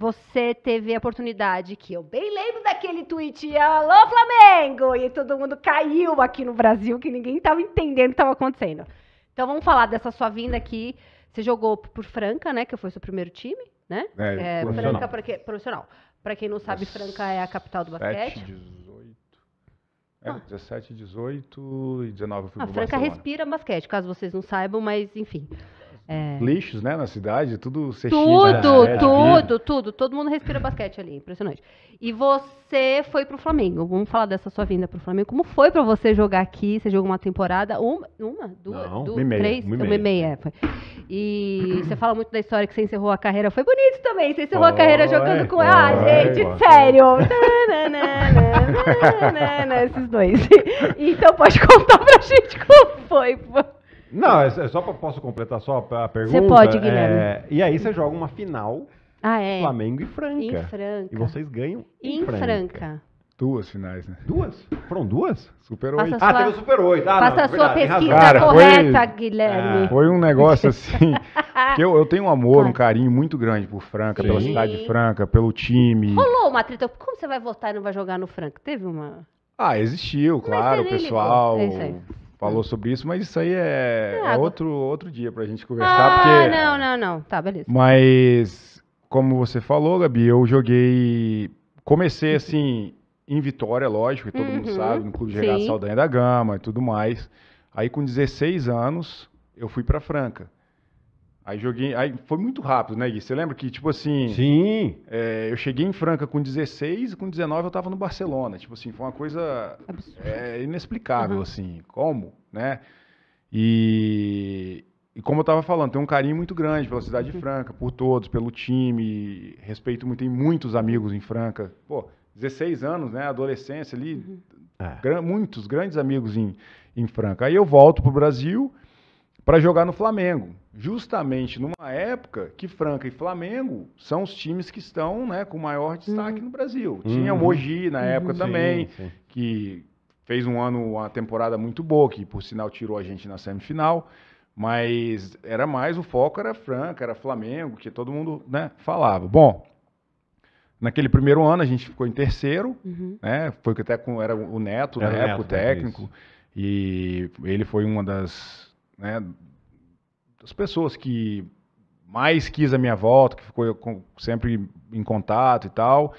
você teve a oportunidade, que eu bem lembro daquele tweet, alô Flamengo! E todo mundo caiu aqui no Brasil, que ninguém estava entendendo o que estava acontecendo. Então vamos falar dessa sua vinda aqui. Você jogou por Franca, né? Que foi seu primeiro time, né? É, é Franca, para que, profissional. Para quem não sabe, Franca é a capital do basquete. 17, 18. É, ah. 17, 18 e 19 eu fui ah, Franca Barcelona. respira basquete, caso vocês não saibam, mas enfim. É. Lixos, né, na cidade, tudo CX, Tudo, né, é, tudo, é, é. tudo. Todo mundo respira basquete ali, impressionante. E você foi pro Flamengo. Vamos falar dessa sua vinda pro Flamengo. Como foi para você jogar aqui? Você jogou uma temporada, uma, uma duas, Não, duas uma meia, três, uma e meia. Uma e meia, é, foi. E você fala muito da história que você encerrou a carreira. Foi bonito também, você encerrou a carreira jogando com... ah, gente, sério! Esses dois. Então pode contar pra gente como foi, não, é, é só pra, posso completar só a pergunta. Você pode, é, Guilherme. É, e aí você joga uma final ah, é. Flamengo e Franca. Em Franca. E vocês ganham em, em Franca. Franca. Duas finais, né? Duas? Foram duas? Super 8. Sua... Ah, teve o Super 8. Ah, Faça a é sua pesquisa Cara, correta, foi... Guilherme. Ah, foi um negócio assim. que eu, eu tenho um amor, um carinho muito grande por Franca, Sim. pela cidade de Franca, pelo time. Rolou uma treta. Como você vai votar e não vai jogar no Franca? Teve uma. Ah, existiu, claro, o pessoal. É isso aí falou sobre isso, mas isso aí é, é, é outro, outro dia pra gente conversar. Ah, porque... não, não, não. Tá, beleza. Mas, como você falou, Gabi, eu joguei. Comecei uhum. assim, em Vitória, lógico, que todo uhum. mundo sabe, no Clube Gerard Saldanha da Gama e tudo mais. Aí, com 16 anos, eu fui pra Franca. Aí joguei. Aí foi muito rápido, né, Gui? Você lembra que, tipo assim. Sim. É, eu cheguei em Franca com 16 e com 19 eu tava no Barcelona. Tipo assim, foi uma coisa é, inexplicável, uhum. assim. Como, né? E, e como eu tava falando, tenho um carinho muito grande pela cidade de uhum. Franca, por todos, pelo time. Respeito muito, tem muitos amigos em Franca. Pô, 16 anos, né? Adolescência ali. Uhum. É. Gran, muitos grandes amigos em, em Franca. Aí eu volto pro Brasil para jogar no Flamengo justamente numa época que Franca e Flamengo são os times que estão né, com maior destaque uhum. no Brasil. Tinha o uhum. Mogi na uhum. época uhum. também, sim, sim. que fez um ano, uma temporada muito boa, que por sinal tirou a gente na semifinal, mas era mais, o foco era Franca, era Flamengo, que todo mundo né, falava. Bom, naquele primeiro ano a gente ficou em terceiro, né, foi até com, era o Neto, era na época, o né, técnico, e ele foi uma das... Né, as pessoas que mais quis a minha volta, que ficou sempre em contato e tal.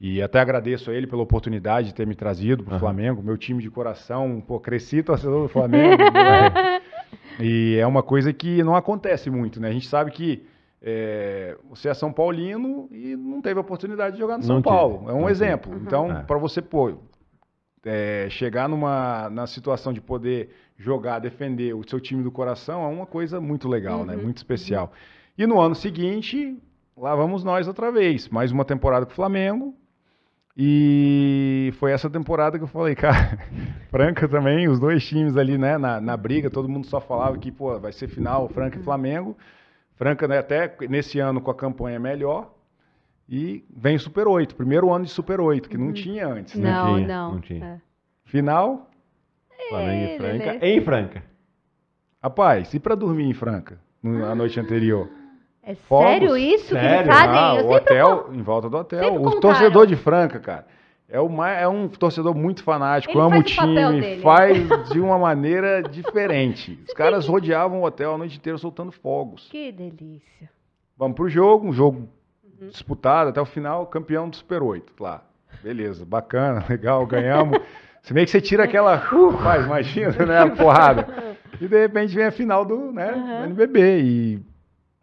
E até agradeço a ele pela oportunidade de ter me trazido para o uhum. Flamengo, meu time de coração, pô, cresci torcedor do Flamengo. Né? E é uma coisa que não acontece muito, né? A gente sabe que é, você é São Paulino e não teve a oportunidade de jogar no não São tive. Paulo. É um não exemplo. Então, uhum. para você, pô, é, chegar numa na situação de poder jogar, defender o seu time do coração é uma coisa muito legal, né? uhum. né? Muito especial. E no ano seguinte, lá vamos nós outra vez, mais uma temporada com o Flamengo. E foi essa temporada que eu falei, cara, Franca também, os dois times ali, né, na, na briga, todo mundo só falava que, pô, vai ser final, Franca e uhum. Flamengo. Franca, né, até nesse ano com a campanha é melhor, e vem o Super 8, primeiro ano de Super 8, que não uhum. tinha antes, né? Não, não. Tinha, não. não tinha. É. Final? Flamengo e é, Franca. Em Franca. Rapaz, e para dormir em Franca na ah. noite anterior? É Fogos? sério isso sério? que eles fazem? Ah, o hotel, com... em volta do hotel. Sempre o contaram. torcedor de Franca, cara, é, uma, é um torcedor muito fanático, ama o time, faz de uma maneira diferente. Os caras rodeavam o hotel a noite inteira soltando fogos. Que delícia. Vamos pro jogo, um jogo Uhum. Disputado até o final, campeão do Super 8 lá. Beleza, bacana, legal, ganhamos. Se bem que você tira aquela, uh, imagina, né, a porrada. E de repente vem a final do, né, uhum. do NBB e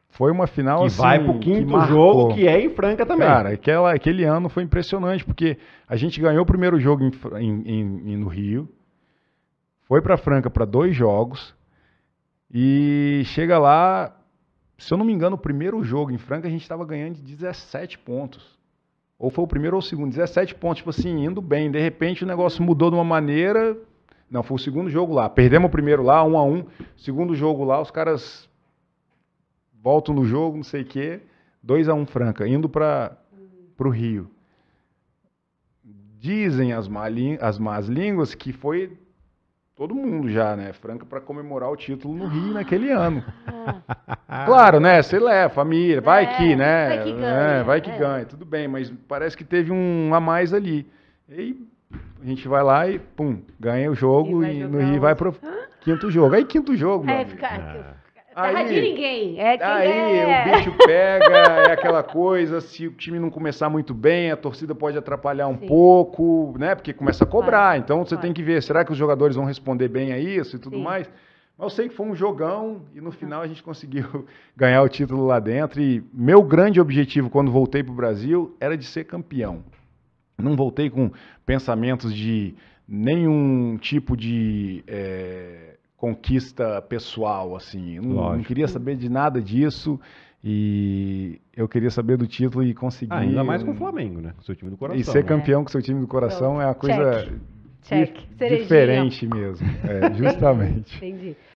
foi uma final que assim, vai pro quinto que jogo que é em Franca também. Cara, aquela, aquele ano foi impressionante porque a gente ganhou o primeiro jogo em, em, em, no Rio, foi para Franca para dois jogos e chega lá se eu não me engano, o primeiro jogo em Franca a gente estava ganhando de 17 pontos. Ou foi o primeiro ou o segundo, 17 pontos, tipo assim, indo bem. De repente o negócio mudou de uma maneira. Não, foi o segundo jogo lá. Perdemos o primeiro lá, 1 a 1. Segundo jogo lá, os caras voltam no jogo, não sei o quê. 2 a 1 Franca, indo para o Rio. Dizem as, as más línguas que foi todo mundo já, né? Franca para comemorar o título no Rio naquele ano. É. Ah, claro, né? Sei lá, família, é, vai que, né? Vai que né, ganha. É, vai que é. ganha, tudo bem, mas parece que teve um a mais ali. E a gente vai lá e, pum, ganha o jogo e, e no Rio vai pro quinto jogo. Aí quinto jogo, mano. É, ah. de ninguém. É quem aí é. o bicho pega, é aquela coisa, se o time não começar muito bem, a torcida pode atrapalhar um Sim. pouco, né? Porque começa a cobrar. Então você Vai. tem que ver, será que os jogadores vão responder bem a isso e tudo Sim. mais? Mas eu sei que foi um jogão e no final a gente conseguiu ganhar o título lá dentro. E meu grande objetivo quando voltei para o Brasil era de ser campeão. Não voltei com pensamentos de nenhum tipo de é, conquista pessoal, assim. Não, não queria saber de nada disso. E eu queria saber do título e conseguir. Ah, ainda mais com o Flamengo, né? Com seu time do coração. E ser né? campeão é. com seu time do coração é uma coisa Check. Check. Diferente mesmo. É, justamente. Entendi.